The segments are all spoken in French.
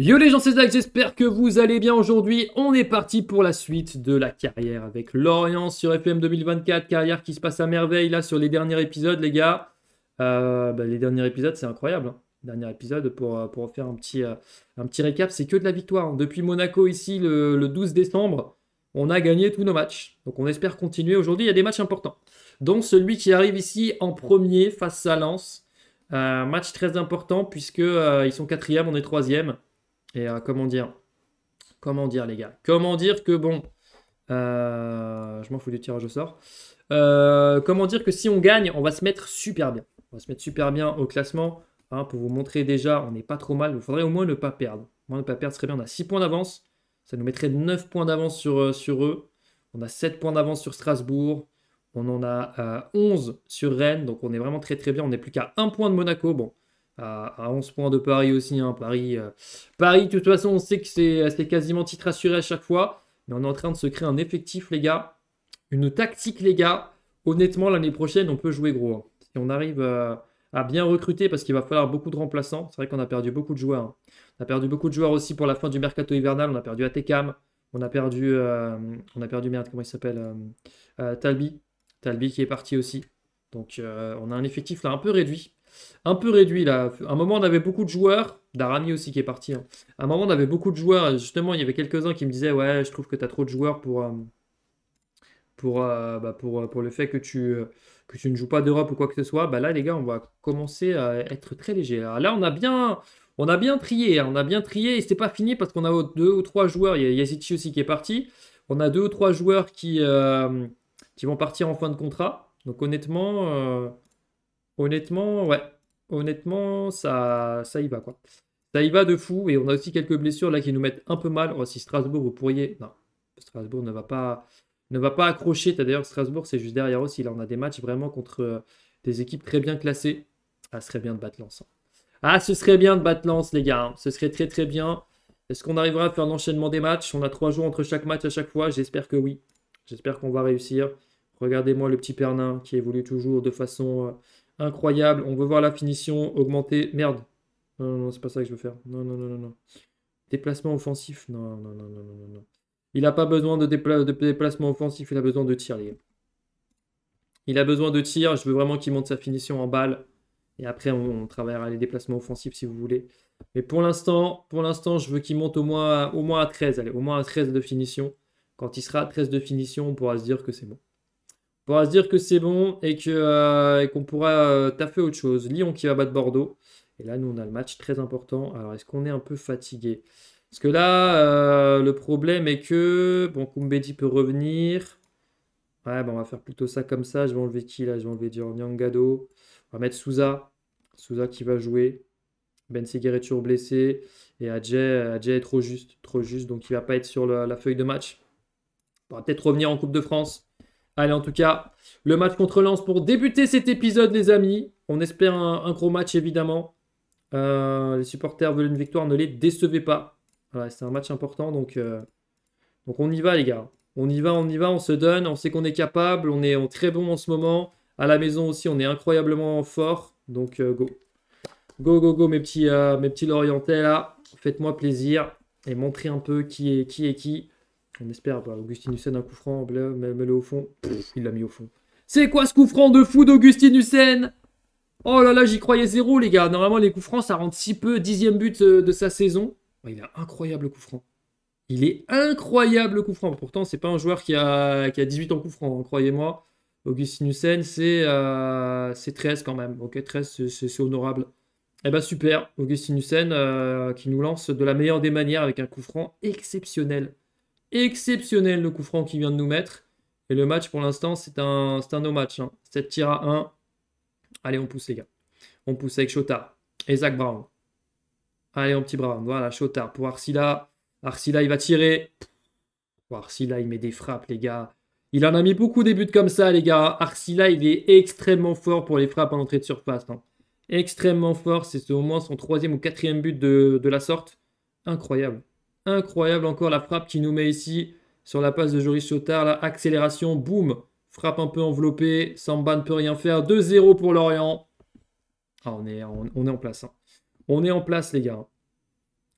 Yo les gens, c'est Zach, j'espère que vous allez bien aujourd'hui. On est parti pour la suite de la carrière avec Lorient sur FM 2024, carrière qui se passe à merveille là sur les derniers épisodes les gars. Euh, bah, les derniers épisodes c'est incroyable. Hein. Dernier épisode pour, euh, pour faire un petit, euh, un petit récap, c'est que de la victoire. Hein. Depuis Monaco ici le, 12 décembre, on a gagné tous nos matchs. Donc on espère continuer aujourd'hui, il y a des matchs importants. Donc celui qui arrive ici en premier face à Lens. Un match très important puisque ils sont quatrième, on est troisième. Et euh, comment dire Comment dire, les gars Comment dire que bon. Euh, je m'en fous du tirage au sort. Euh, comment dire que si on gagne, on va se mettre super bien. On va se mettre super bien au classement. Hein, pour vous montrer déjà, on n'est pas trop mal. Il faudrait au moins ne pas perdre. Au ne pas perdre serait bien. On a 6 points d'avance. Ça nous mettrait 9 points d'avance sur, eux. On a 7 points d'avance sur Strasbourg. On en a 11 sur Rennes. Donc on est vraiment très très bien. On n'est plus qu'à 1 point de Monaco. Bon, à, 11 points de Paris aussi. Hein. Paris, euh, Paris, de toute façon, on sait que c'est quasiment titre assuré à chaque fois. Mais on est en train de se créer un effectif, les gars. Une tactique, les gars. Honnêtement, l'année prochaine, on peut jouer gros. Hein. Si on arrive à bien recruter, parce qu'il va falloir beaucoup de remplaçants. C'est vrai qu'on a perdu beaucoup de joueurs. Hein. On a perdu beaucoup de joueurs aussi pour la fin du mercato hivernal. On a perdu Atecam. On a perdu, euh, on a perdu merde, comment il s'appelle euh, Talbi. Talbi qui est parti aussi. Donc on a un effectif là un peu réduit un peu réduit là. un moment, on avait beaucoup de joueurs, Darami aussi qui est parti. À hein. un moment, on avait beaucoup de joueurs. Justement, il y avait quelques-uns qui me disaient Ouais, je trouve que tu trop de joueurs pour, euh, pour, euh, bah, pour, euh, pour le fait que tu, que tu ne joues pas d'Europe ou quoi que ce soit. Bah, là, les gars, on va commencer à être très léger. Là, ah, là on a bien. On a bien trié, hein. on a bien trié et c'était pas fini parce qu'on a deux ou trois joueurs. Il y a aussi qui est parti. On a deux ou trois joueurs qui, qui vont partir en fin de contrat. Donc honnêtement, Honnêtement, ouais. Honnêtement, ça, ça y va, quoi. Ça y va de fou. Et on a aussi quelques blessures là qui nous mettent un peu mal. Oh, si Strasbourg, vous pourriez. Non, Strasbourg ne va pas, ne va pas accrocher. D'ailleurs, Strasbourg, c'est juste derrière aussi. Là, on a des matchs vraiment contre euh, des équipes très bien classées. Ah, ce serait bien de battre Lens. Hein. Ah, ce serait bien de battre lance, les gars. Hein. Ce serait très, très bien. Est-ce qu'on arrivera à faire l'enchaînement des matchs On a trois jours entre chaque match à chaque fois. J'espère que oui. J'espère qu'on va réussir. Regardez-moi le petit Pernin qui évolue toujours de façon euh, Incroyable. On veut voir la finition augmenter. Merde. Non, non, non, c'est pas ça que je veux faire. Non, non, non, non, non. Déplacement offensif. Non, non, non, non, non, non. Il n'a pas besoin de, de, déplacement offensif. Il a besoin de tir, les gars. Il a besoin de tir. Je veux vraiment qu'il monte sa finition en balle. Et après, on, travaillera les déplacements offensifs si vous voulez. Mais pour l'instant, pour l'instant, je veux qu'il monte au moins, au moins à 13. Allez, au moins à 13 de finition. Quand il sera à 13 de finition, on pourra se dire que c'est bon pourra se dire que c'est bon et euh, qu'on pourra euh, taffer autre chose. Lyon qui va battre Bordeaux. Et là, nous, on a le match très important. Alors, est-ce qu'on est un peu fatigué Parce que là, euh, le problème est que, bon, Kumbedi peut revenir. Ouais, bon on va faire plutôt ça comme ça. Je vais enlever qui là Je vais enlever Nyangado. On va mettre Souza. Souza qui va jouer. Ben Seguir est toujours blessé. Et Adjaye est trop juste. Trop juste. Donc, il va pas être sur la, feuille de match. On va peut-être revenir en Coupe de France. Allez, en tout cas, le match contre Lens pour débuter cet épisode, les amis. On espère un, gros match, évidemment. Euh, les supporters veulent une victoire, ne les décevez pas. Voilà, c'est un match important, donc, euh, donc on y va, les gars. On y va, on y va, on se donne, on sait qu'on est capable, on est en très bon en ce moment. À la maison aussi, on est incroyablement fort, donc euh, go. Go, go, go, mes petits, mes petits Lorientais, là. Faites-moi plaisir et montrez un peu qui est qui est qui. On espère. Augustin Augustin un coup franc, même mets-le au fond. il l'a mis au fond. C'est quoi ce coup franc de fou d'Augustin Hussein Oh là là, j'y croyais zéro, les gars. Normalement, les coups francs, ça rentre si peu. Dixième but euh, de sa saison. il a un incroyable coup franc. Il est incroyable le coup franc. Pourtant, c'est pas un joueur qui a, qui a 18 ans coup franc, hein, croyez-moi. Augustin Hussein, c'est 13 euh, quand même. Ok, 13, c'est honorable. Eh ben super, Augustin Hussein euh, qui nous lance de la meilleure des manières avec un coup franc exceptionnel exceptionnel le coup franc qu'il vient de nous mettre. Et le match pour l'instant, c'est un, un no match. 7 à 1. Allez, on pousse les gars. On pousse avec Chota et Zach Brown. Allez, en petit Brown. Voilà, Chota pour Arsila. Arsila, il va tirer. Arsila, il met des frappes, les gars. Il en a mis beaucoup des buts comme ça, les gars. Arsila, il est extrêmement fort pour les frappes en entrée de surface. Hein. Extrêmement fort. C'est au moins son troisième ou quatrième but de la sorte. Incroyable. Incroyable encore la frappe qui nous met ici sur la passe de Joris Chotard. La accélération, boum, frappe un peu enveloppée. Samba ne peut rien faire. 2-0 pour Lorient. Ah, on, est, on, est en place. Hein. On est en place, les gars.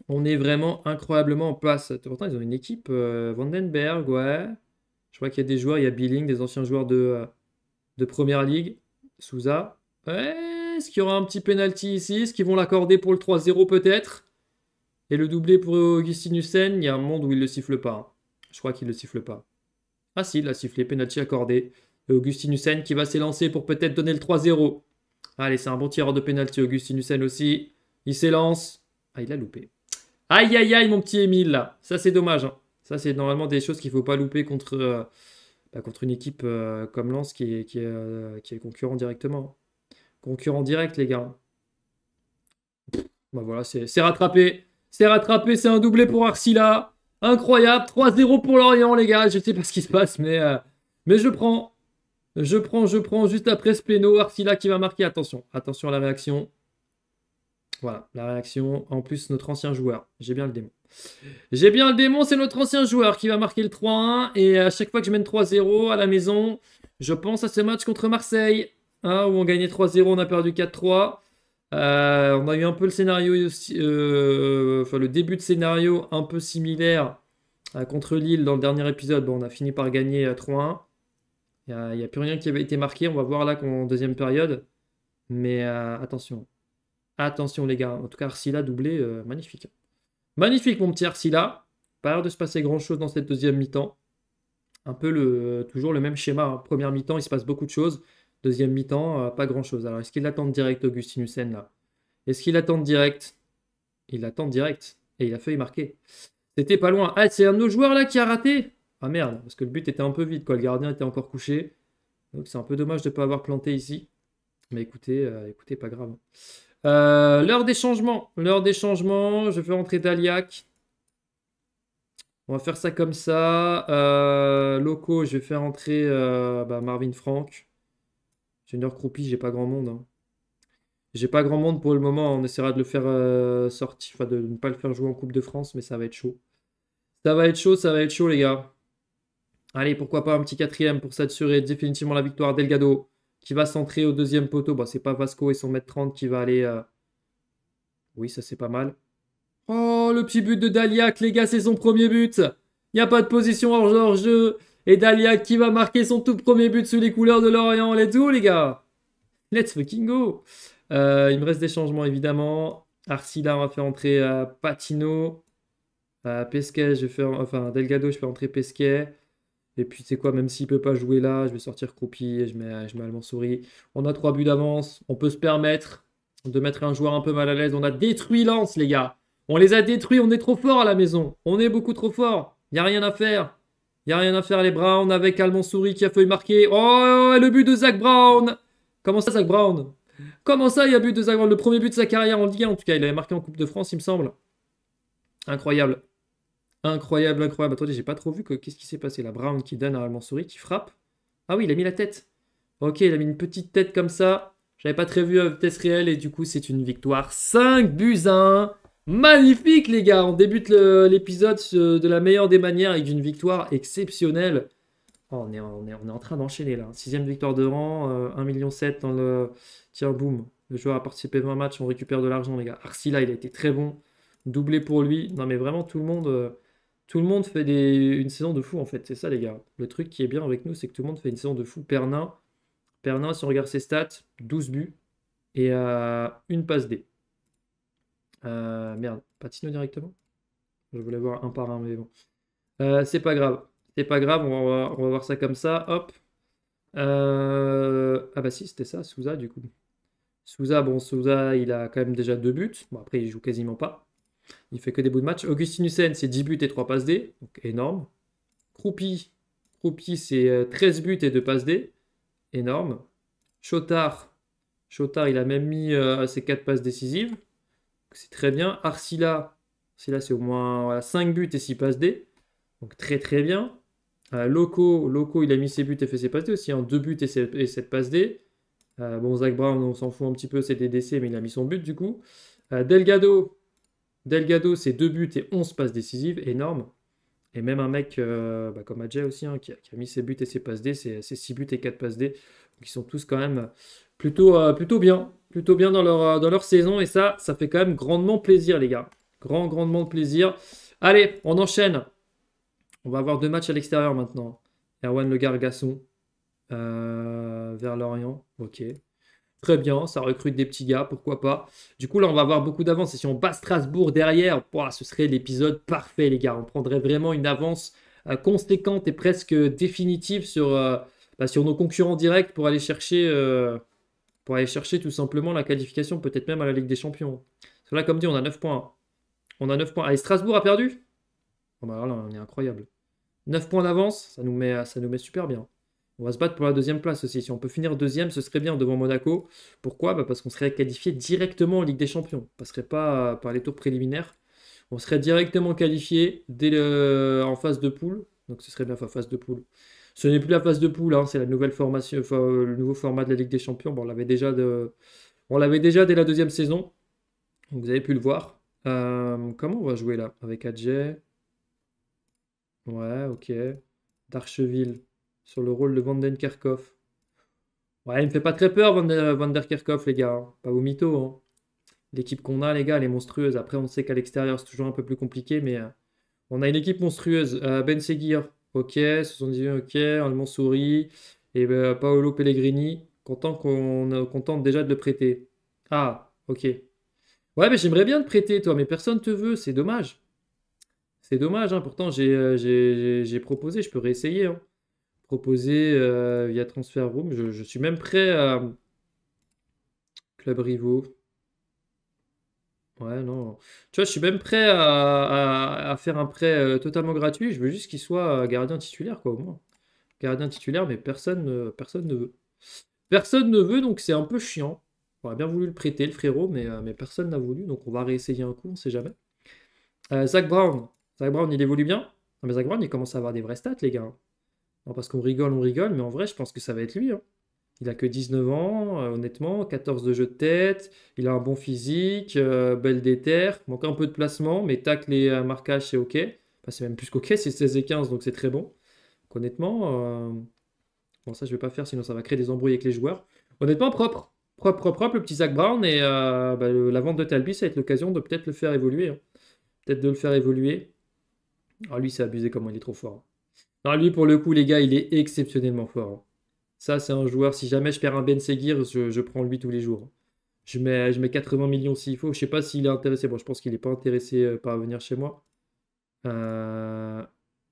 On est vraiment incroyablement en place. Pourtant, ils ont une équipe. Euh, Vandenberg, ouais. Je crois qu'il y a des joueurs. Il y a Billing, des anciens joueurs de, euh, de Première Ligue. Souza. Est-ce qu'il y aura un petit penalty ici Est-ce qu'ils vont l'accorder pour le 3-0 peut-être et le doublé pour Augustin Hussein, il y a un monde où il ne le siffle pas. Hein. Je crois qu'il ne le siffle pas. Ah si, il a sifflé, penalty accordé. Augustin Hussein qui va s'élancer pour peut-être donner le 3-0. Allez, c'est un bon tireur de penalty, Hussein aussi. Il s'élance. Ah, il a loupé. Aïe, aïe, aïe, mon petit Emile, là. Ça, c'est dommage. Hein. Ça, c'est normalement des choses qu'il ne faut pas louper contre, euh, bah, contre une équipe euh, comme Lens qui est, qui est euh, concurrent directement. Hein. Concurrent direct, les gars. Bah voilà, c'est rattrapé. C'est rattrapé, c'est un doublé pour Arsila. Incroyable, 3-0 pour Lorient, les gars. Je ne sais pas ce qui se passe, mais, euh, mais je prends. Je prends, je prends juste après ce péno. Arcila qui va marquer. Attention, attention à la réaction. Voilà, la réaction. En plus, notre ancien joueur. J'ai bien le démon. J'ai bien le démon, c'est notre ancien joueur qui va marquer le 3-1. Et à chaque fois que je mène 3-0 à la maison, je pense à ce match contre Marseille, ah, où on gagnait 3-0, on a perdu 4-3. Euh, on a eu un peu le scénario, euh, enfin le début de scénario un peu similaire euh, contre Lille dans le dernier épisode. Bon, on a fini par gagner 3-1. Il n'y a, plus rien qui avait été marqué. On va voir là qu'en deuxième période. Mais attention. Attention les gars. En tout cas, Arsila doublé, magnifique. Magnifique mon petit Arsila. Pas l'air de se passer grand-chose dans cette deuxième mi-temps. Un peu le, toujours le même schéma. Hein. Première mi-temps, il se passe beaucoup de choses. Deuxième mi-temps, euh, pas grand-chose. Alors, est-ce qu'il attend direct Augustin Hussein là Est-ce qu'il attend direct Il attend direct. Et il a failli marquer. C'était pas loin. Ah, c'est un de nos joueurs là qui a raté Ah merde, parce que le but était un peu vide, quoi. Le gardien était encore couché. Donc c'est un peu dommage de ne pas avoir planté ici. Mais écoutez, euh, écoutez, pas grave. Euh, l'heure des changements. L'heure des changements. Je faire entrer Daliac. On va faire ça comme ça. Loco, je vais faire entrer bah, Marvin Franck heure croupie, j'ai pas grand monde. Hein. J'ai pas grand monde pour le moment. On essaiera de le faire euh, sortir, enfin de ne pas le faire jouer en Coupe de France, mais ça va être chaud. Ça va être chaud, ça va être chaud, les gars. Allez, pourquoi pas un petit quatrième pour s'assurer définitivement la victoire. Delgado qui va centrer au deuxième poteau. Bon, c'est pas Vasco et son mètre 30 qui va aller. Euh, oui, ça c'est pas mal. Oh, le petit but de Daliac, les gars, c'est son premier but. Il n'y a pas de position hors-jeu. Et Dalia qui va marquer son tout premier but sous les couleurs de Lorient. Let's go, les gars Let's fucking go euh, Il me reste des changements, évidemment. Arsila, on va faire entrer euh, Patino. Euh, Pesquet, je vais faire... Enfin, Delgado, je fais entrer Pesquet. Et puis, c'est quoi, même s'il peut pas jouer là, je vais sortir Croupi et je mets, je Allemand Souris. On a trois buts d'avance. On peut se permettre de mettre un joueur un peu mal à l'aise. On a détruit Lance les gars. On les a détruits. On est trop fort à la maison. On est beaucoup trop fort. Il n'y a rien à faire. Il a rien à faire, les Browns, avec Allemand Souris qui a feuille marquer. Oh, le but de Zach Brown Comment ça, Zach Brown Comment ça, il y a but de Zach Brown Le premier but de sa carrière en Ligue 1, en tout cas, il avait marqué en Coupe de France, il me semble. Incroyable. Incroyable, incroyable. Attendez, j'ai pas trop vu qu'est-ce qui s'est passé. La Brown qui donne à Allemand Souris, qui frappe. Ah oui, il a mis la tête. Ok, il a mis une petite tête comme ça. J'avais pas très vu à vitesse réelle et du coup, c'est une victoire 5 buts 1 Magnifique les gars, on débute l'épisode de la meilleure des manières avec une victoire exceptionnelle. Oh, on, est, en train d'enchaîner là. Sixième victoire de rang, 1,7 euh, million dans le... Tiens, boum, le joueur a participé à un match, on récupère de l'argent les gars. Arcila, il a été très bon, doublé pour lui. Non mais vraiment, tout le monde, euh, tout le monde fait des... une saison de fou en fait, c'est ça les gars. Le truc qui est bien avec nous, c'est que tout le monde fait une saison de fou. Pernin, Pernin si on regarde ses stats, 12 buts et euh, une passe D. Euh, merde, Patino directement Je voulais voir un par un, mais bon. Euh, c'est pas grave. C'est pas grave, on va, voir ça comme ça. Hop. Euh, ah bah si, c'était ça, Souza, du coup. Souza, bon, Souza, il a quand même déjà deux buts. Bon, après, il joue quasiment pas. Il fait que des bouts de match. Augustin Hussein, c'est 10 buts et 3 passes D. Donc énorme. Croupi, Croupi c'est 13 buts et 2 passes D. Énorme. Chotard, il a même mis ses 4 passes décisives c'est très bien. Arcila, c'est au moins 5 buts et 6 passes D. Donc très très bien. Euh, Loco, il a mis ses buts et fait ses passes D aussi. en hein. 2 buts et 7, passes D. Euh, bon, Zach Brown, on s'en fout un petit peu, c'est des décès, mais il a mis son but du coup. Euh, Delgado, Delgado, c'est 2 buts et 11 passes décisives, énorme. Et même un mec bah, comme Adjay aussi, hein, qui, a, mis ses buts et ses passes D, c'est 6 buts et 4 passes D. Donc ils sont tous quand même plutôt, plutôt bien plutôt bien dans leur, euh, dans leur saison. Et ça, ça fait quand même grandement plaisir, les gars. Grand, grandement plaisir. Allez, on enchaîne. On va avoir deux matchs à l'extérieur maintenant. Erwan Le Gargasson euh, vers Lorient. Ok. Très bien, ça recrute des petits gars, pourquoi pas. Du coup, là, on va avoir beaucoup d'avance. Et si on bat Strasbourg derrière, ce serait l'épisode parfait, les gars. On prendrait vraiment une avance euh, conséquente et presque définitive sur, bah, sur nos concurrents directs pour aller chercher pour aller chercher tout simplement la qualification, peut-être même à la Ligue des Champions. Parce là, comme dit, on a 9 points. On a 9 points. Allez, Strasbourg a perdu oh, bah on est incroyable. 9 points d'avance, ça, nous met, ça nous met super bien. On va se battre pour la deuxième place aussi. Si on peut finir deuxième, ce serait bien devant Monaco. Pourquoi bah, Parce qu'on serait qualifié directement en Ligue des Champions. On passerait pas euh, par les tours préliminaires. On serait directement qualifié dès le... en phase de poule. Donc ce serait bien, en phase de poule. Ce n'est plus la phase de poule, hein, c'est la nouvelle formation, euh, le nouveau format de la Ligue des Champions. on l'avait déjà, de... on l'avait déjà dès la deuxième saison. vous avez pu le voir. Euh, comment on va jouer là Avec Adjay Ouais, ok. D'Archeville. Sur le rôle de Vandenkerkhoff. Ouais, il me fait pas très peur, Vandenkerkhoff, Van les gars. Hein. Pas au hein. L'équipe qu'on a, les gars, elle est monstrueuse. Après, on sait qu'à l'extérieur, c'est toujours un peu plus compliqué, mais euh, on a une équipe monstrueuse. ben Seguir, ok. 78, ok. allemand Souris, Et ben, Paolo Pellegrini, content qu'on contente déjà de le prêter. Ah, ok. Ouais, mais j'aimerais bien te prêter, toi, mais personne te veut, c'est dommage. C'est dommage, hein. pourtant j'ai euh, proposé, je peux réessayer. Hein. Proposer euh, via Transfer Room, je, suis même prêt à Club Rivaux. Ouais, non. Tu vois, je suis même prêt à, faire un prêt euh, totalement gratuit. Je veux juste qu'il soit euh, gardien titulaire, quoi, au moins. Gardien titulaire, mais personne, personne ne veut. Personne ne veut, donc c'est un peu chiant. On aurait bien voulu le prêter, le frérot, mais, euh, mais personne n'a voulu, donc on va réessayer un coup, on sait jamais. Zach Brown. Zach Brown, il évolue bien. Non, mais Zach Brown, il commence à avoir des vraies stats, les gars. Hein. Non, parce qu'on rigole, on rigole, mais en vrai, je pense que ça va être lui. hein. Il a que 19 ans, euh, honnêtement, 14 de jeu de tête, il a un bon physique, euh, belle déterre, manque un peu de placement, mais tac, les euh, marquages, c'est OK. c'est même plus qu'OK, c'est 16 et 15, donc c'est très bon. Donc, honnêtement, bon, ça je vais pas faire, sinon ça va créer des embrouilles avec les joueurs. Honnêtement, propre, propre, propre, propre le petit Zach Brown, et bah, la vente de Talbi, ça va être l'occasion de peut-être le faire évoluer. Hein. Peut-être de le faire évoluer. Alors ah, lui, c'est abusé comment il est trop fort. lui, pour le coup, les gars, il est exceptionnellement fort. Hein. Ça, c'est un joueur, si jamais je perds un Ben Seguir, je, prends lui tous les jours. Je mets, je mets 80 millions s'il faut. Je sais pas s'il est intéressé. Bon, je pense qu'il n'est pas intéressé euh, par venir chez moi. Euh,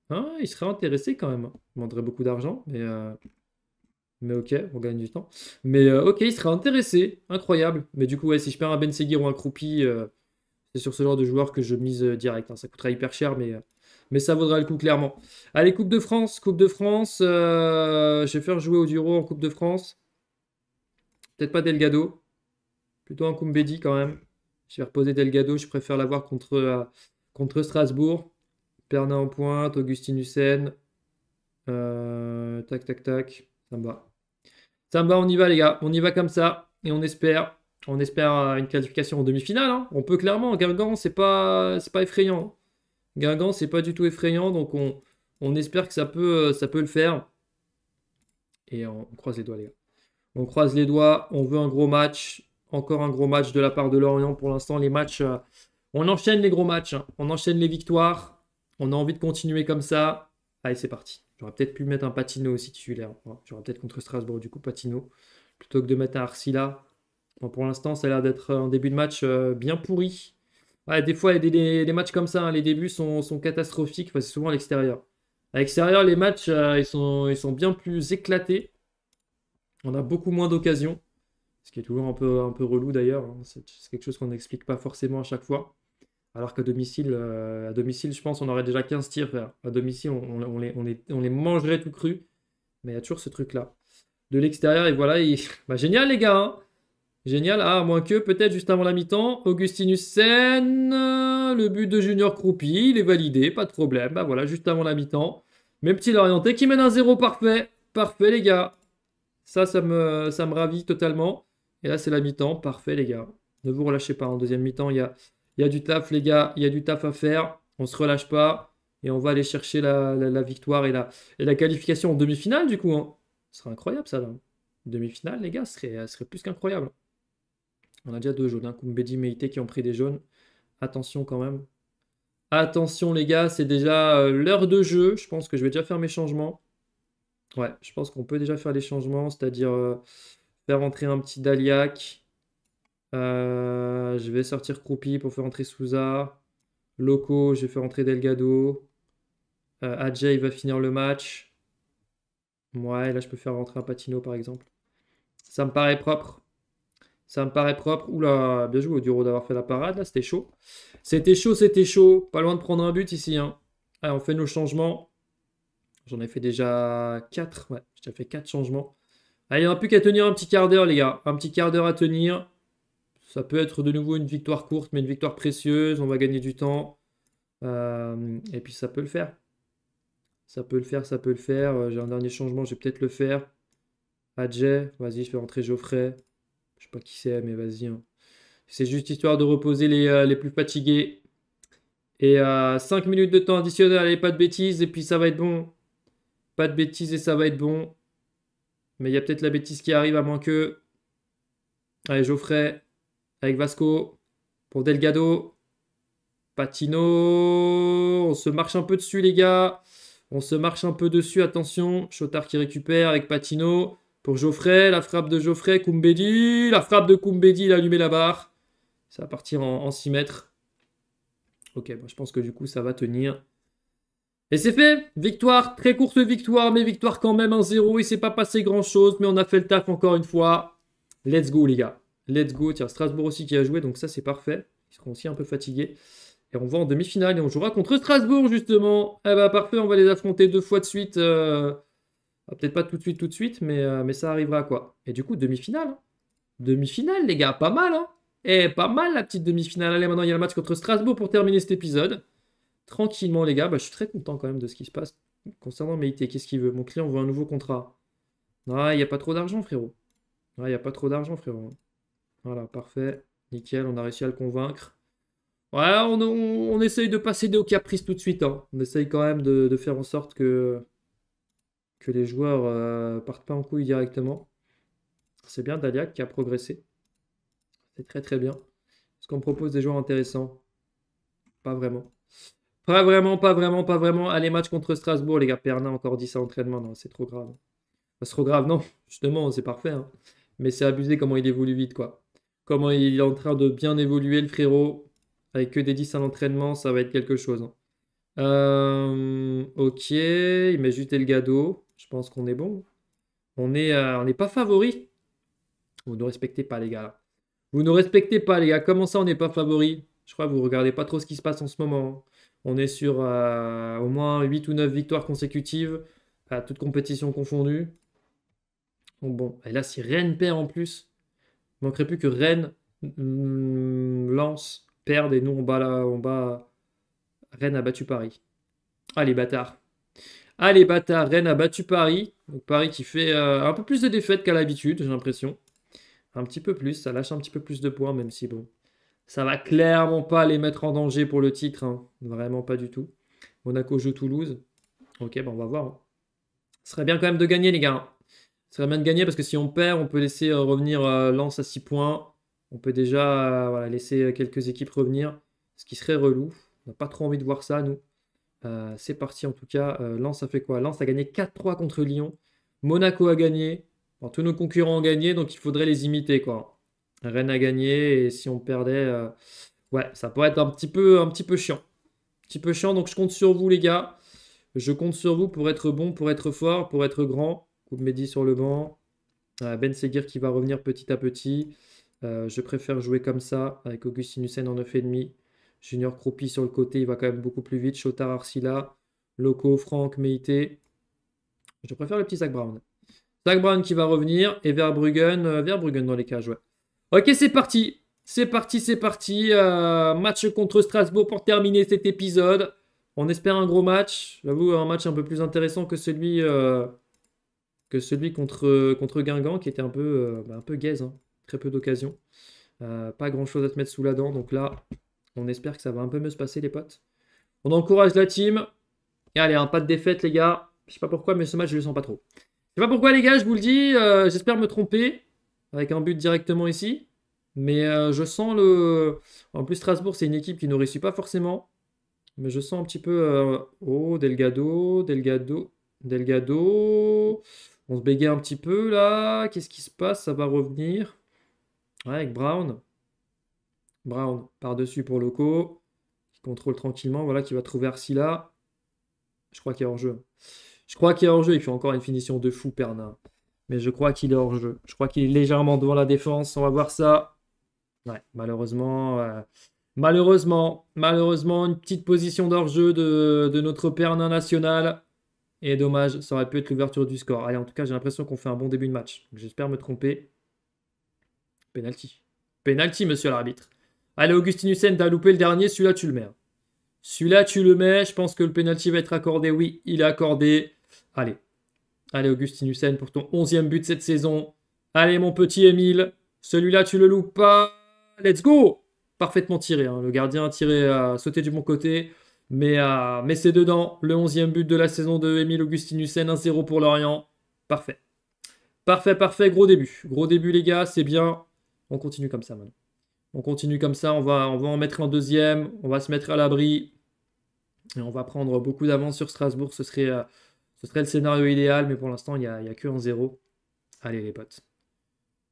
hein, il serait intéressé quand même. Hein. Il demanderait beaucoup d'argent, mais, euh, mais ok, on gagne du temps. Mais ok, il serait intéressé. Incroyable. Mais du coup, ouais, si je perds un Ben Seguir ou un Croupi, c'est sur ce genre de joueur que je mise direct. Hein. Ça coûtera hyper cher, mais mais ça vaudra le coup clairement. Allez, Coupe de France, Coupe de France. Euh, je vais faire jouer Oduro en Coupe de France. Peut-être pas Delgado. Plutôt un Kumbedi quand même. Je vais reposer Delgado, je préfère l'avoir contre, euh, contre Strasbourg. Perna en pointe, Augustin Hussein. Euh, tac, tac, tac. Ça me va. Ça me va, on y va les gars. On y va comme ça. Et on espère, on espère une qualification en demi-finale. Hein. On peut clairement, en c'est pas, pas effrayant. Hein. Guingamp, c'est pas du tout effrayant, donc on, espère que ça peut, euh, ça peut le faire. Et on, croise les doigts, les gars. On croise les doigts, on veut un gros match. Encore un gros match de la part de Lorient. Pour l'instant, les matchs. Euh, on enchaîne les gros matchs, hein. on enchaîne les victoires. On a envie de continuer comme ça. Allez, c'est parti. J'aurais peut-être pu mettre un Patino aussi titulaire. J'aurais peut-être contre Strasbourg, du coup, Patino. Plutôt que de mettre un Arsila. pour l'instant, ça a l'air d'être un début de match euh, bien pourri des fois, des, matchs comme ça, hein, les débuts sont, catastrophiques, c'est souvent à l'extérieur. À l'extérieur, les matchs, euh, ils, sont, bien plus éclatés. On a beaucoup moins d'occasions, ce qui est toujours un peu, relou d'ailleurs. Hein. C'est quelque chose qu'on n'explique pas forcément à chaque fois. Alors qu'à domicile, euh, à domicile, je pense, on aurait déjà 15 tirs. À domicile, on, les, mangerait tout cru. Mais il y a toujours ce truc-là. De l'extérieur, et voilà, il... Bah, génial les gars hein. Génial. à ah, moins que, peut-être juste avant la mi-temps, Augustinus Sen, euh, le but de Junior Croupi, il est validé, pas de problème. Bah voilà, juste avant la mi-temps. Même petit orienté qui mène un zéro, parfait. Parfait, les gars. Ça, ça me, ça me ravit totalement. Et là, c'est la mi-temps. Parfait, les gars. Ne vous relâchez pas. En deuxième mi-temps, il y a, y a du taf, les gars. Il y a du taf à faire. On se relâche pas. Et on va aller chercher la, victoire et la, et la qualification en demi-finale, du coup. Hein. Ce serait incroyable, ça, Demi-finale, les gars, ce serait plus qu'incroyable. On a déjà deux jaunes. Hein. Kumbedi, Meite qui ont pris des jaunes. Attention quand même. Attention les gars, c'est déjà euh, l'heure de jeu. Je pense que je vais déjà faire mes changements. Ouais, je pense qu'on peut déjà faire les changements, c'est-à-dire euh, faire rentrer un petit Daliac. Euh, je vais sortir Croupi pour faire entrer Souza. Loco, je vais faire entrer Delgado. Euh, Ajay va finir le match. Ouais, là je peux faire rentrer un Patino par exemple. Ça me paraît propre. Ça me paraît propre. Oula, bien joué au Duro d'avoir fait la parade. Là, c'était chaud. C'était chaud, c'était chaud. Pas loin de prendre un but ici. Hein. Allez, on fait nos changements. J'en ai fait déjà 4. Ouais, j'ai fait 4 changements. Allez, il n'y en a plus qu'à tenir un petit quart d'heure, les gars. Un petit quart d'heure à tenir. Ça peut être de nouveau une victoire courte, mais une victoire précieuse. On va gagner du temps. Euh, et puis, ça peut le faire. Ça peut le faire, ça peut le faire. Euh, j'ai un dernier changement, je vais peut-être le faire. Adjay, vas-y, je fais rentrer Geoffrey. Je sais pas qui c'est, mais vas-y. Hein. C'est juste histoire de reposer les, euh, plus fatigués. Et 5 euh, minutes de temps additionnel, allez, pas de bêtises, et puis ça va être bon. Pas de bêtises et ça va être bon. Mais il y a peut-être la bêtise qui arrive, à moins que. Allez, Geoffrey, avec Vasco, pour Delgado. Patino, on se marche un peu dessus, les gars. On se marche un peu dessus, attention. Chotard qui récupère avec Patino. Pour Geoffrey, la frappe de Geoffrey, Koumbedi, la frappe de Kumbedi, il a allumé la barre. Ça va partir en, 6 mètres. Ok, bah, je pense que du coup, ça va tenir. Et c'est fait Victoire, très courte victoire, mais victoire quand même 1-0. Il s'est pas passé grand-chose, mais on a fait le taf encore une fois. Let's go, les gars. Let's go. Tiens, Strasbourg aussi qui a joué, donc ça, c'est parfait. Ils seront aussi un peu fatigués. Et on va en demi-finale et on jouera contre Strasbourg, justement. Eh bah, parfait, on va les affronter deux fois de suite. Euh, ah, peut-être pas tout de suite, tout de suite, mais, euh, mais ça arrivera quoi. Et du coup, demi-finale. Hein. Demi-finale, les gars, pas mal. Hein et eh, pas mal la petite demi-finale. Allez, maintenant, il y a le match contre Strasbourg pour terminer cet épisode. Tranquillement, les gars, bah, je suis très content quand même de ce qui se passe concernant Méité, Qu'est-ce qu'il veut Mon client veut un nouveau contrat. Ah, il n'y a pas trop d'argent, frérot. Ah, il n'y a pas trop d'argent, frérot. Hein. Voilà, parfait. Nickel, on a réussi à le convaincre. Ouais, on, on, essaye de passer céder aux caprices tout de suite. Hein. On essaye quand même de faire en sorte que que les joueurs ne euh, partent pas en couille directement. C'est bien Daliac qui a progressé. C'est très très bien. Est-ce qu'on propose des joueurs intéressants Pas vraiment. Pas vraiment, pas vraiment, pas vraiment. Allez, match contre Strasbourg, les gars. Perna encore 10 à entraînement. Non, c'est trop grave. Bah, c'est trop grave, non. Justement, c'est parfait. Hein. Mais c'est abusé comment il évolue vite, quoi. Comment il est en train de bien évoluer, le frérot. Avec que des 10 à l'entraînement, ça va être quelque chose. Hein. Euh, ok, il met juste Elgado je pense qu'on est bon. On n'est euh, pas favori. Vous ne respectez pas, les gars. Vous ne respectez pas, les gars. Comment ça, on n'est pas favori Je crois que vous ne regardez pas trop ce qui se passe en ce moment. On est sur euh, au moins 8 ou 9 victoires consécutives, à toutes compétitions confondues. Bon, bon, et là, si Rennes perd en plus, il manquerait plus que Rennes mm, lance, perde et nous, on bat, là, on bat. Rennes a battu Paris. Allez, ah, les bâtards Allez, bata. Rennes a battu Paris. Donc Paris qui fait euh, un peu plus de défaites qu'à l'habitude, j'ai l'impression. Un petit peu plus, ça lâche un petit peu plus de points, même si bon. Ça va clairement pas les mettre en danger pour le titre. Hein. Vraiment pas du tout. Monaco joue Toulouse. Ok, bah on va voir. Hein. Ce serait bien quand même de gagner, les gars. Hein. Ce serait bien de gagner parce que si on perd, on peut laisser euh, revenir euh, Lance à 6 points. On peut déjà laisser quelques équipes revenir, ce qui serait relou. On n'a pas trop envie de voir ça, nous. Euh, c'est parti en tout cas. Lance euh, Lens a fait quoi Lens a gagné 4-3 contre Lyon. Monaco a gagné. tous nos concurrents ont gagné, donc il faudrait les imiter. quoi. Rennes a gagné et si on perdait, euh, ouais, ça pourrait être un petit peu, un petit peu chiant. Un petit peu chiant, donc je compte sur vous les gars. Je compte sur vous pour être bon, pour être fort, pour être grand. Coupe Mehdi sur le banc. Ben Seguir qui va revenir petit à petit. je préfère jouer comme ça avec Augustin Hussein en 9,5. Junior Croupi sur le côté, il va quand même beaucoup plus vite. Chotard Arsila, Loco, Franck, Meite. Je préfère le petit Zach Brown. Zach Brown qui va revenir et Verbruggen, euh, Verbruggen dans les cages, ouais. Ok, c'est parti. C'est parti, c'est parti. Euh, match contre Strasbourg pour terminer cet épisode. On espère un gros match. J'avoue, un match un peu plus intéressant que celui, euh, que celui contre, contre Guingamp, qui était un peu, bah, un peu gaze. Hein. Très peu d'occasion. pas grand chose à te mettre sous la dent. Donc là, on espère que ça va un peu mieux se passer, les potes. On encourage la team. Et allez, un pas de défaite, les gars. Je sais pas pourquoi, mais ce match, je le sens pas trop. Je sais pas pourquoi, les gars, je vous le dis. Euh, j'espère me tromper avec un but directement ici. Mais euh, je sens le... En plus, Strasbourg, c'est une équipe qui ne réussit pas forcément. Mais je sens un petit peu... Euh, oh, Delgado, Delgado, Delgado. On se bégaye un petit peu, là. Qu'est-ce qui se passe Ça va revenir. Ouais, avec Brown. Brown par-dessus pour Loco, qui contrôle tranquillement, voilà, qui va trouver Arcilla. Je crois qu'il est hors-jeu. Je crois qu'il est hors-jeu, il fait encore une finition de fou, Pernin. Mais je crois qu'il est hors-jeu. Je crois qu'il est légèrement devant la défense, on va voir ça. Ouais, malheureusement, euh, malheureusement, malheureusement, une petite position d'hors-jeu de, de, notre Pernin national. Et dommage, ça aurait pu être l'ouverture du score. Allez, en tout cas, j'ai l'impression qu'on fait un bon début de match. J'espère me tromper. Penalty. Penalty, monsieur l'arbitre. Allez, Augustin Hussein, t'as loupé le dernier, celui-là, tu le mets. Hein. Celui-là, tu le mets. Je pense que le pénalty va être accordé. Oui, il est accordé. Allez. Allez, Augustin Hussein, pour ton 11e but cette saison. Allez, mon petit Émile. Celui-là, tu le loupes pas. Let's go Parfaitement tiré. Hein. Le gardien a tiré, à sauté du bon côté. Mais, mais c'est dedans. Le 11e but de la saison de Émile Augustin Hussein. 1-0 pour Lorient. Parfait. Parfait, parfait. Gros début. Gros début, les gars. C'est bien. On continue comme ça maintenant. On continue comme ça, on va, on va en mettre un deuxième, on va se mettre à l'abri et on va prendre beaucoup d'avance sur Strasbourg. Ce serait, euh, ce serait le scénario idéal, mais pour l'instant, il n'y a, y a que un zéro. Allez les potes.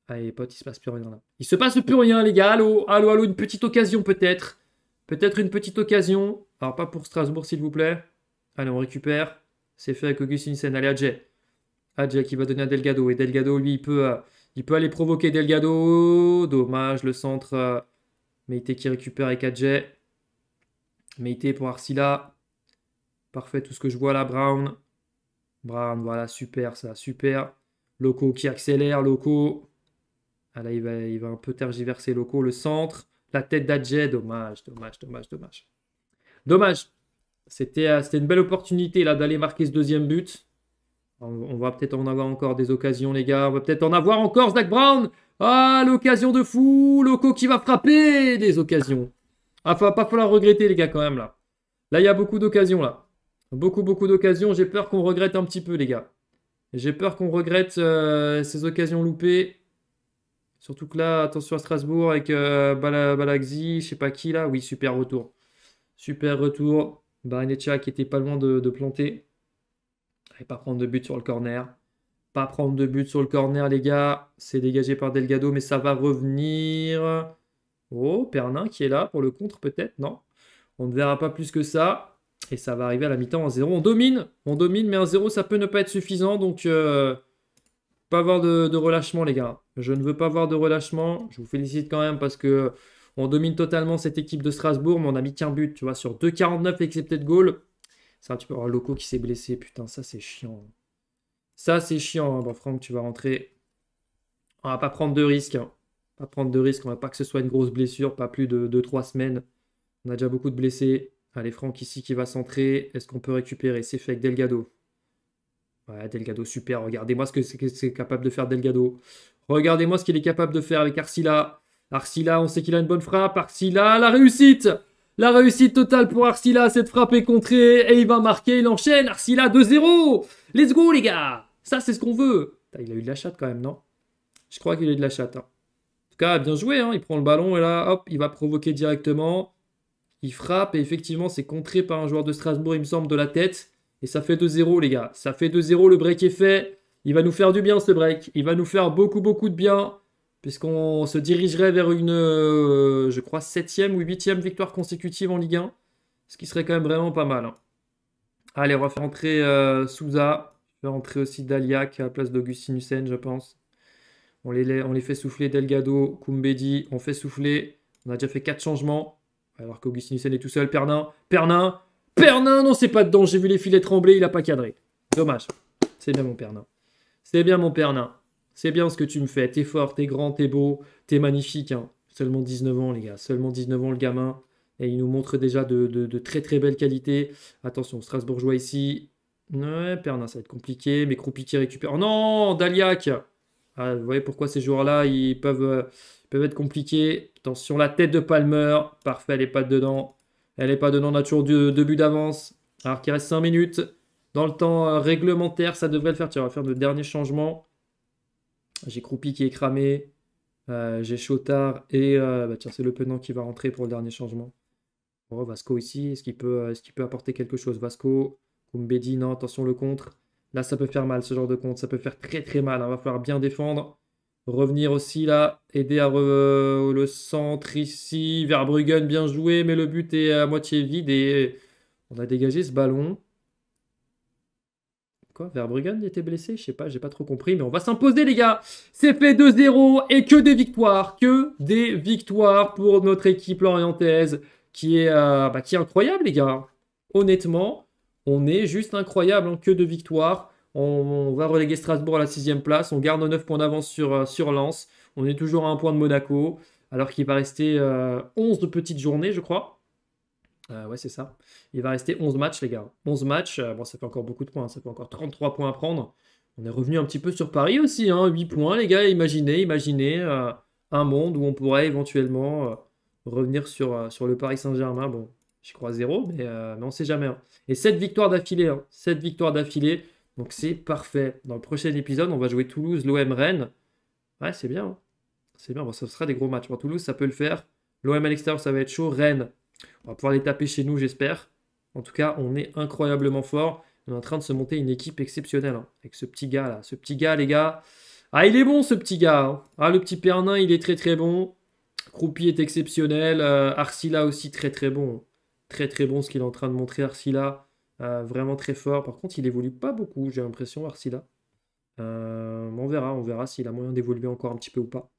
Allez les potes, il se passe plus rien là. Il se passe plus rien les gars, allô, allô, allô, une petite occasion peut-être. Peut-être une petite occasion. Alors pas pour Strasbourg s'il vous plaît. Allez, on récupère. C'est fait avec Augustine Sen. Allez, Adjay. Adjay qui va donner à Delgado. Et Delgado, lui, il peut, euh, il peut aller provoquer Delgado. Dommage, le centre. Euh, Meite qui récupère avec 4 Meite pour Arsila. Parfait, tout ce que je vois là, Brown. Brown, voilà, super ça, super. Loco qui accélère, Loco. Ah là, il va, il va un peu tergiverser Loco. Le centre, la tête d'Adjet, dommage, dommage, dommage, dommage. Dommage. Euh, c'était une belle opportunité là d'aller marquer ce deuxième but. On va peut-être en avoir encore des occasions, les gars. On va peut-être en avoir encore, Zach Brown. Ah, l'occasion de fou. Loco qui va frapper des occasions. Ah, va pas falloir regretter, les gars, quand même, là. Là, il y a beaucoup d'occasions, là. Beaucoup, beaucoup d'occasions. J'ai peur qu'on regrette un petit peu, les gars. J'ai peur qu'on regrette euh, ces occasions loupées. Surtout que là, attention à Strasbourg avec euh, Balaxi, je sais pas qui, là. Oui, super retour. Super retour. Banetcha qui était pas loin de planter pas prendre de but sur le corner. Pas prendre de but sur le corner, les gars. C'est dégagé par Delgado, mais ça va revenir. Oh, Pernin qui est là pour le contre, peut-être, non On ne verra pas plus que ça. Et ça va arriver à la mi-temps en 0. On domine, on domine, mais en 0, ça peut ne pas être suffisant. Donc, euh, pas avoir de, relâchement, les gars. Je ne veux pas avoir de relâchement. Je vous félicite quand même parce que on domine totalement cette équipe de Strasbourg, mais on a mis qu'un but, tu vois, sur 2,49 excepté de goal. C'est un petit Loco qui s'est blessé, putain, ça c'est chiant. Ça c'est chiant. Hein, bon, Franck, tu vas rentrer. On va pas prendre de risques. Hein. Pas prendre de risques. On va pas que ce soit une grosse blessure, pas plus de 2-3 semaines. On a déjà beaucoup de blessés. Allez, Franck ici qui va centrer. Est-ce qu'on peut récupérer C'est fait avec Delgado. Ouais, Delgado, super. Regardez-moi ce que c'est capable de faire Delgado. Regardez-moi ce qu'il est capable de faire avec Arcila. Arcila, on sait qu'il a une bonne frappe. Arcila, la réussite la réussite totale pour arsila cette frappe est contrée et il va marquer, il enchaîne, arsila 2-0 Let's go les gars Ça c'est ce qu'on veut Il a eu de la chatte quand même, non Je crois qu'il a eu de la chatte. Hein. En tout cas, bien joué, hein. il prend le ballon et là, hop, il va provoquer directement. Il frappe et effectivement, c'est contré par un joueur de Strasbourg, il me semble, de la tête. Et ça fait 2-0 les gars, ça fait 2-0, le break est fait. Il va nous faire du bien ce break, il va nous faire beaucoup beaucoup de bien puisqu'on se dirigerait vers une, euh, je crois, septième ou huitième victoire consécutive en Ligue 1, ce qui serait quand même vraiment pas mal. Hein. Allez, on va faire entrer euh, Souza, je vais rentrer aussi Daliac à la place d'Augustin Hussein, je pense. On les, on les fait souffler Delgado, Kumbedi. on fait souffler. On a déjà fait quatre changements, alors qu'Augustin Hussein est tout seul. Pernin, Pernin, Pernin, non, c'est pas dedans, j'ai vu les filets trembler, il a pas cadré. Dommage. C'est bien mon Pernin. C'est bien mon Pernin. C'est bien ce que tu me fais, t'es fort, t'es grand, t'es beau, t'es magnifique. Hein. Seulement 19 ans, les gars, seulement 19 ans le gamin. Et il nous montre déjà de, très très belles qualités. Attention, Strasbourgeois ici. Ouais, Pernin, ça va être compliqué. Mais Kroupi récupère. Oh non, Daliac ah, Vous voyez pourquoi ces joueurs-là, ils peuvent, euh, peuvent être compliqués. Attention, la tête de Palmer. Parfait, elle n'est pas dedans. Elle n'est pas dedans, on a toujours deux, buts d'avance. Alors qu'il reste 5 minutes. Dans le temps euh, réglementaire, ça devrait le faire. Tu vas va faire le dernier changement. J'ai Croupi qui est cramé. Euh, j'ai Chotard et euh, bah tiens, c'est le Penant qui va rentrer pour le dernier changement. Vasco ici, est-ce qu'il peut, peut apporter quelque chose Vasco, Kumbedi non, attention le contre. Là, ça peut faire mal ce genre de contre, ça peut faire très très mal. Il hein. va falloir bien défendre. Revenir aussi là, aider à le centre ici, Verbruggen, bien joué, mais le but est à moitié vide et on a dégagé ce ballon. Quoi Verbruggen était blessé Je sais pas, j'ai pas trop compris, mais on va s'imposer, les gars C'est fait 2-0 et que des victoires Que des victoires pour notre équipe lorientaise qui est, euh, bah, qui incroyable, les gars Honnêtement, on est juste incroyable en hein, que de victoires. On, va reléguer Strasbourg à la sixième place. On garde 9 points d'avance sur, euh, sur Lens. On est toujours à un point de Monaco, alors qu'il va rester 11 euh, de petites journées, je crois. Euh, ouais, c'est ça. Il va rester 11 matchs, les gars. 11 matchs, euh, bon, ça fait encore beaucoup de points, hein. ça fait encore 33 points à prendre. On est revenu un petit peu sur Paris aussi, hein. 8 points, les gars. Imaginez, imaginez euh, un monde où on pourrait éventuellement revenir sur, sur le Paris Saint-Germain. Bon, je crois zéro, mais, mais on sait jamais. Hein. Et 7 victoires d'affilée, 7 hein. victoires d'affilée. Donc c'est parfait. Dans le prochain épisode, on va jouer Toulouse, l'OM, Rennes. Ouais, c'est bien. C'est bien, bon, ça sera des gros matchs. Bon, Toulouse, ça peut le faire. L'OM à l'extérieur, ça va être chaud. Rennes, on va pouvoir les taper chez nous, j'espère. En tout cas, on est incroyablement fort. On est en train de se monter une équipe exceptionnelle hein, avec ce petit gars là. Ce petit gars, les gars. Ah, il est bon ce petit gars. Hein. Ah, le petit Pernin, il est très très bon. Croupi est exceptionnel. Euh, Arsila aussi très très bon. Très très bon ce qu'il est en train de montrer, Arsila. Euh, vraiment très fort. Par contre, il évolue pas beaucoup, j'ai l'impression, Arsila. Euh, on verra, on verra s'il a moyen d'évoluer encore un petit peu ou pas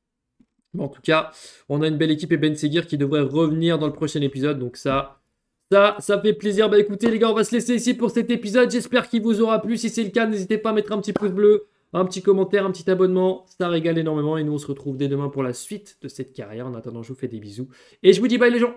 en tout cas, on a une belle équipe et Ben Seguir qui devrait revenir dans le prochain épisode. Donc ça, ça, ça fait plaisir. Bah écoutez les gars, on va se laisser ici pour cet épisode. J'espère qu'il vous aura plu. Si c'est le cas, n'hésitez pas à mettre un petit pouce bleu, un petit commentaire, un petit abonnement. Ça régale énormément. Et nous, on se retrouve dès demain pour la suite de cette carrière. En attendant, je vous fais des bisous. Et je vous dis bye les gens.